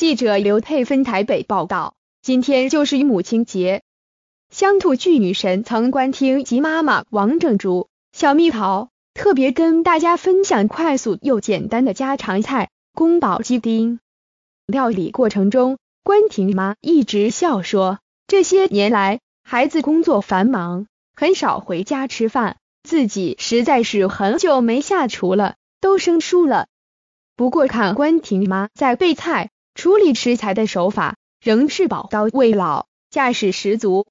记者刘佩芬台北报道，今天就是母亲节，乡土剧女神曾关厅及妈妈王正珠小蜜桃特别跟大家分享快速又简单的家常菜宫保鸡丁。料理过程中，关婷妈一直笑说，这些年来孩子工作繁忙，很少回家吃饭，自己实在是很久没下厨了，都生疏了。不过看关婷妈在备菜。处理食材的手法仍是宝刀未老，架势十足。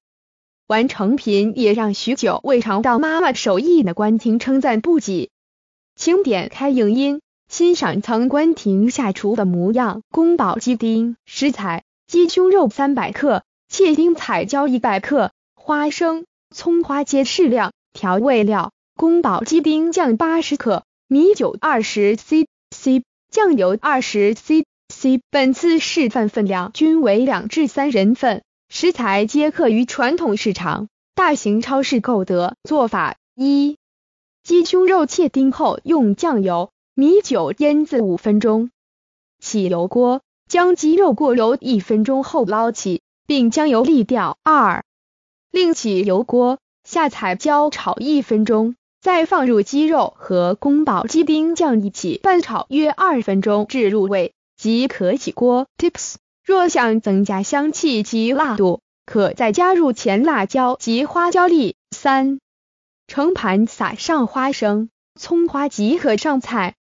完成品也让许久未尝到妈妈手艺的关婷称赞不已。请点开影音欣赏曾关婷下厨的模样。宫保鸡丁食材：鸡胸肉三百克，切丁；彩椒一百克，花生、葱花皆适量。调味料：宫保鸡丁酱八十克，米酒二十 c c，酱油二十 c。C 本次示范分量均为两至三人份，食材皆刻于传统市场、大型超市购得。做法：一、鸡胸肉切丁后用酱油、米酒腌渍五分钟。起油锅，将鸡肉过油一分钟后捞起，并将油沥掉。二、另起油锅，下彩椒炒一分钟，再放入鸡肉和宫保鸡丁酱一起拌炒约二分钟至入味。即可起锅。Tips：若想增加香气及辣度，可再加入甜辣椒及花椒粒。三，盛盘撒上花生、葱花即可上菜。